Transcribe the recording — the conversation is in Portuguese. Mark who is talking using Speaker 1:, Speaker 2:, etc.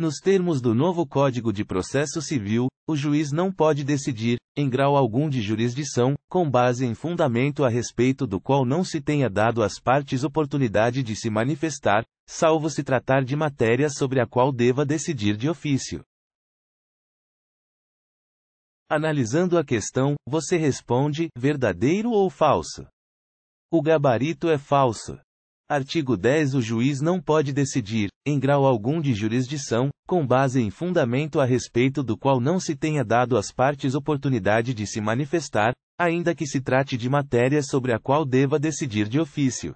Speaker 1: Nos termos do novo Código de Processo Civil, o juiz não pode decidir, em grau algum de jurisdição, com base em fundamento a respeito do qual não se tenha dado às partes oportunidade de se manifestar, salvo se tratar de matéria sobre a qual deva decidir de ofício. Analisando a questão, você responde: verdadeiro ou falso? O gabarito é falso. Artigo 10 O juiz não pode decidir, em grau algum de jurisdição, com base em fundamento a respeito do qual não se tenha dado às partes oportunidade de se manifestar, ainda que se trate de matéria sobre a qual deva decidir de ofício.